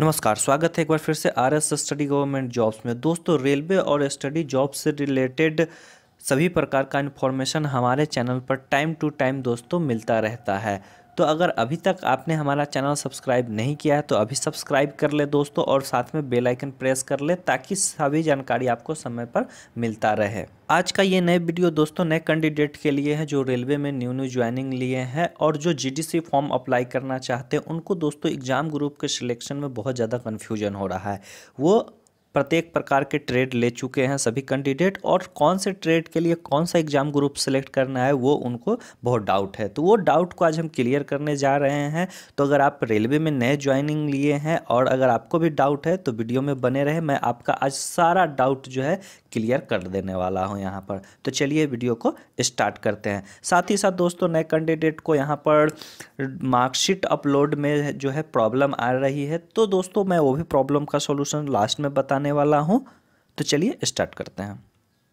नमस्कार स्वागत है एक बार फिर से R S study government jobs में दोस्तों रेलवे और स्टडी जॉब से रिलेटेड सभी प्रकार का इन्फॉर्मेशन हमारे चैनल पर टाइम टू टाइम दोस्तों मिलता रहता है तो अगर अभी तक आपने हमारा चैनल सब्सक्राइब नहीं किया है तो अभी सब्सक्राइब कर ले दोस्तों और साथ में बेल आइकन प्रेस कर ले ताकि सभी जानकारी आपको समय पर मिलता रहे आज का ये नए वीडियो दोस्तों नए कैंडिडेट के लिए है जो रेलवे में न्यू न्यू ज्वाइनिंग लिए हैं और जो जीडीसी फॉर्म अप्लाई करना चाहते हैं उनको दोस्तों एग्ज़ाम ग्रुप के सिलेक्शन में बहुत ज़्यादा कन्फ्यूजन हो रहा है वो प्रत्येक प्रकार के ट्रेड ले चुके हैं सभी कैंडिडेट और कौन से ट्रेड के लिए कौन सा एग्जाम ग्रुप सेलेक्ट करना है वो उनको बहुत डाउट है तो वो डाउट को आज हम क्लियर करने जा रहे हैं तो अगर आप रेलवे में नए ज्वाइनिंग लिए हैं और अगर आपको भी डाउट है तो वीडियो में बने रहे मैं आपका आज सारा डाउट जो है क्लियर कर देने वाला हूँ यहाँ पर तो चलिए वीडियो को स्टार्ट करते हैं साथ ही साथ दोस्तों नए कैंडिडेट को यहाँ पर मार्कशीट अपलोड में जो है प्रॉब्लम आ रही है तो दोस्तों मैं वो भी प्रॉब्लम का सोल्यूशन लास्ट में बताने बताने वाला हूँ तो चलिए स्टार्ट करते हैं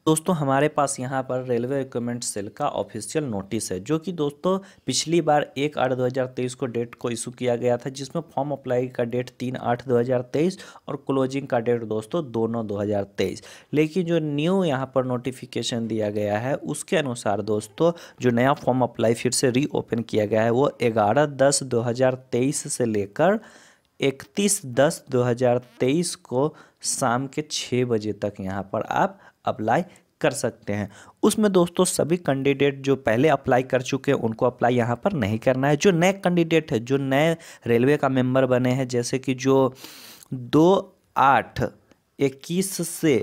दोस्तों हमारे पास यहाँ पर रेलवे रिक्रूटमेंट सेल का ऑफिशियल नोटिस है जो कि दोस्तों पिछली बार एक आठ दो हज़ार तेईस को डेट को इशू किया गया था जिसमें फॉर्म अप्लाई का डेट तीन आठ दो हज़ार तेईस और क्लोजिंग का डेट दोस्तों दो नौ दो हज़ार तेईस लेकिन जो न्यू यहाँ पर नोटिफिकेशन दिया गया है उसके अनुसार दोस्तों जो नया फॉर्म अप्लाई फिर से रीओपन किया गया है वो ग्यारह दस दो हज़ार तेईस से लेकर इकतीस दस दो हज़ार तेईस को शाम के छः बजे तक यहाँ पर आप अप्लाई कर सकते हैं उसमें दोस्तों सभी कैंडिडेट जो पहले अप्लाई कर चुके हैं उनको अप्लाई यहाँ पर नहीं करना है जो नए कैंडिडेट है जो नए रेलवे का मेंबर बने हैं जैसे कि जो दो आठ इक्कीस से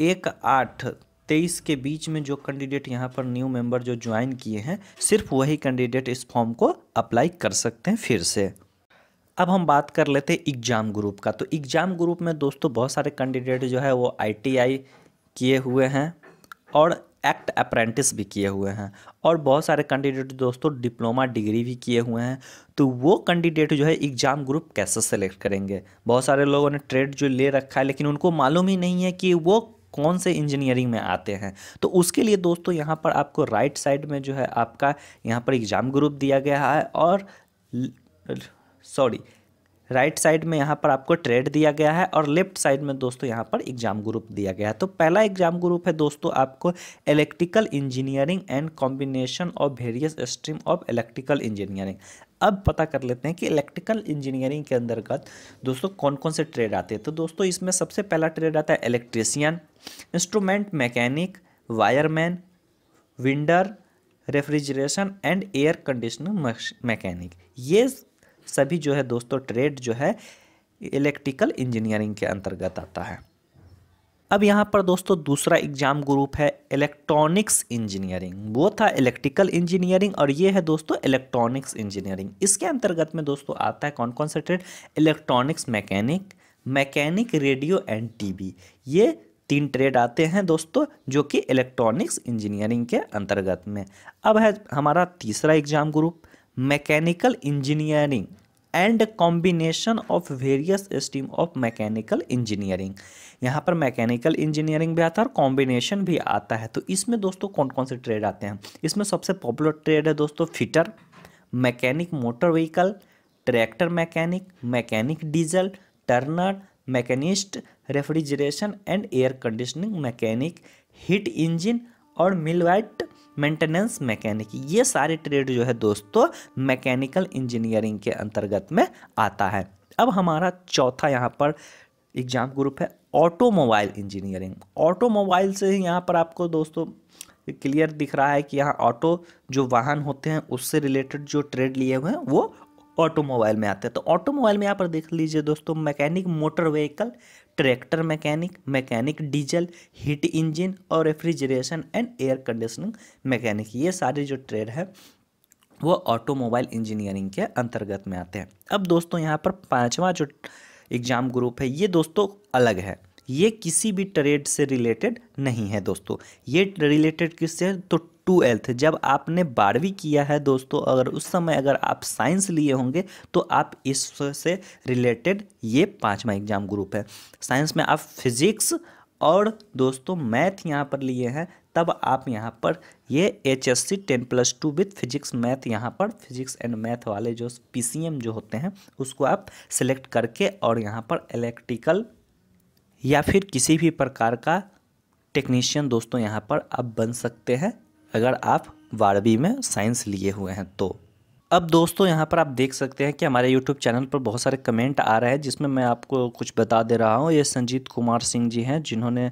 एक आठ तेईस के बीच में जो कैंडिडेट यहाँ पर न्यू मेंबर जो ज्वाइन किए हैं सिर्फ वही कैंडिडेट इस फॉर्म को अप्लाई कर सकते हैं फिर से अब हम बात कर लेते हैं एग्ज़ाम ग्रुप का तो एग्ज़ाम ग्रुप में दोस्तों बहुत सारे कैंडिडेट जो है वो आई किए हुए हैं और एक्ट अप्रेंटिस भी किए हुए हैं और बहुत सारे कैंडिडेट दोस्तों डिप्लोमा डिग्री भी किए हुए हैं तो वो कैंडिडेट जो है एग्ज़ाम ग्रुप कैसे सेलेक्ट करेंगे बहुत सारे लोगों ने ट्रेड जो ले रखा है लेकिन उनको मालूम ही नहीं है कि वो कौन से इंजीनियरिंग में आते हैं तो उसके लिए दोस्तों यहाँ पर आपको राइट साइड में जो है आपका यहाँ पर एग्ज़ाम ग्रुप दिया गया है और सॉरी राइट right साइड में यहाँ पर आपको ट्रेड दिया गया है और लेफ्ट साइड में दोस्तों यहाँ पर एग्जाम ग्रुप दिया गया है तो पहला एग्जाम ग्रुप है दोस्तों आपको electrical engineering and combination of various stream of electrical engineering अब पता कर लेते हैं कि इलेक्ट्रिकल इंजीनियरिंग के अंतर्गत दोस्तों कौन कौन से ट्रेड आते हैं तो दोस्तों इसमें सबसे पहला ट्रेड आता है electrician instrument mechanic wireman winder refrigeration and air conditioner mechanic ये सभी जो है दोस्तों ट्रेड जो है इलेक्ट्रिकल इंजीनियरिंग के अंतर्गत आता है अब यहाँ पर दोस्तों दूसरा एग्जाम ग्रुप है इलेक्ट्रॉनिक्स इंजीनियरिंग वो था इलेक्ट्रिकल इंजीनियरिंग और ये है दोस्तों इलेक्ट्रॉनिक्स इंजीनियरिंग इसके अंतर्गत में दोस्तों आता है कौन कौन से trade electronics mechanic mechanic radio and TV ये तीन ट्रेड आते हैं दोस्तों जो कि इलेक्ट्रॉनिक्स इंजीनियरिंग के अंतर्गत में अब है हमारा तीसरा exam group mechanical engineering and combination of various stream of mechanical engineering यहाँ पर मैकेनिकल इंजीनियरिंग भी आता है और कॉम्बिनेशन भी आता है तो इसमें दोस्तों कौन कौन से ट्रेड आते हैं इसमें सबसे पॉपुलर ट्रेड है दोस्तों fitter mechanic motor vehicle tractor mechanic mechanic diesel turner machinist refrigeration and air conditioning mechanic heat engine और मिलवाइट मेंटेनेंस मैकेनिक ये सारे ट्रेड जो है दोस्तों मैकेनिकल इंजीनियरिंग के अंतर्गत में आता है अब हमारा चौथा यहाँ पर एग्जाम ग्रुप है ऑटोमोबाइल इंजीनियरिंग ऑटोमोबाइल से ही यहाँ पर आपको दोस्तों क्लियर दिख रहा है कि यहाँ ऑटो जो वाहन होते हैं उससे रिलेटेड जो ट्रेड लिए हुए हैं वो ऑटोमोबाइल में आते हैं तो ऑटोमोबाइल में यहाँ पर देख लीजिए दोस्तों mechanic motor vehicle tractor mechanic mechanic diesel heat engine और refrigeration and air conditioning mechanic ये सारे जो ट्रेड है वो ऑटोमोबाइल इंजीनियरिंग के अंतर्गत में आते हैं अब दोस्तों यहाँ पर पाँचवा जो एग्ज़ाम ग्रुप है ये दोस्तों अलग है ये किसी भी ट्रेड से रिलेटेड नहीं है दोस्तों ये रिलेटेड किससे है तो ट्वेल्थ जब आपने बारहवीं किया है दोस्तों अगर उस समय अगर आप साइंस लिए होंगे तो आप इससे रिलेटेड ये पाँचवा एग्जाम ग्रुप है साइंस में आप फिजिक्स और दोस्तों मैथ यहाँ पर लिए हैं तब आप यहाँ पर ये H S C ten plus two with physics math यहाँ पर फिजिक्स एंड मैथ वाले जो पी सी एम जो होते हैं उसको आप सेलेक्ट करके और यहाँ पर इलेक्ट्रिकल या फिर किसी भी प्रकार का टेक्नीशियन दोस्तों यहाँ पर आप बन सकते हैं अगर आप वारवी में साइंस लिए हुए हैं तो अब दोस्तों यहाँ पर आप देख सकते हैं कि हमारे यूट्यूब चैनल पर बहुत सारे कमेंट आ रहे हैं जिसमें मैं आपको कुछ बता दे रहा हूँ ये संजीत कुमार सिंह जी हैं जिन्होंने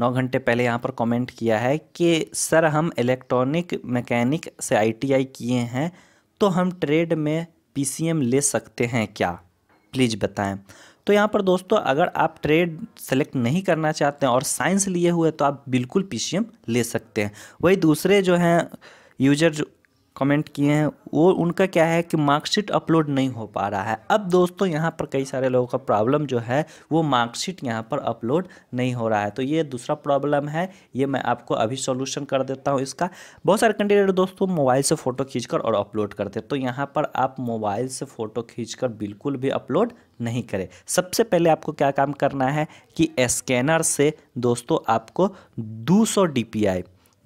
नौ घंटे पहले यहाँ पर कमेंट किया है कि सर हम इलेक्ट्रॉनिक मैकेनिक से आईटीआई किए हैं तो हम ट्रेड में पीसीएम ले सकते हैं क्या प्लीज़ बताएं तो यहाँ पर दोस्तों अगर आप ट्रेड सेलेक्ट नहीं करना चाहते हैं और साइंस लिए हुए तो आप बिल्कुल पी ले सकते हैं वही दूसरे जो हैं यूजर जो कमेंट किए हैं वो उनका क्या है कि मार्कशीट अपलोड नहीं हो पा रहा है अब दोस्तों यहाँ पर कई सारे लोगों का प्रॉब्लम जो है वो मार्कशीट यहाँ पर अपलोड नहीं हो रहा है तो ये दूसरा प्रॉब्लम है ये मैं आपको अभी सॉल्यूशन कर देता हूँ इसका बहुत सारे कैंडिडेट दोस्तों मोबाइल से फ़ोटो खींच और अपलोड करते तो यहाँ पर आप मोबाइल से फ़ोटो खींच बिल्कुल भी अपलोड नहीं करें सबसे पहले आपको क्या काम करना है कि स्कैनर से दोस्तों आपको दो सौ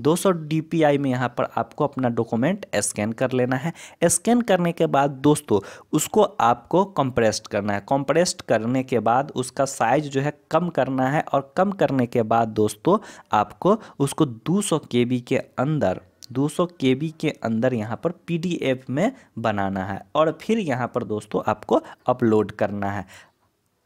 200 डीपीआई में यहाँ पर आपको अपना डॉक्यूमेंट स्कैन कर लेना है स्कैन करने के बाद दोस्तों उसको आपको कंप्रेस्ड करना है कंप्रेस्ड करने के बाद उसका साइज जो है कम करना है और कम करने के बाद दोस्तों आपको उसको 200 सौ के अंदर 200 सौ के अंदर यहाँ पर पीडीएफ में बनाना है और फिर यहाँ पर दोस्तों आपको अपलोड करना है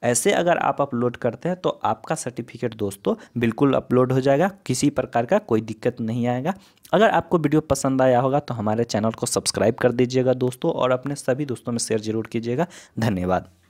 ऐसे अगर आप अपलोड करते हैं तो आपका सर्टिफिकेट दोस्तों बिल्कुल अपलोड हो जाएगा किसी प्रकार का कोई दिक्कत नहीं आएगा अगर आपको वीडियो पसंद आया होगा तो हमारे चैनल को सब्सक्राइब कर दीजिएगा दोस्तों और अपने सभी दोस्तों में शेयर जरूर कीजिएगा धन्यवाद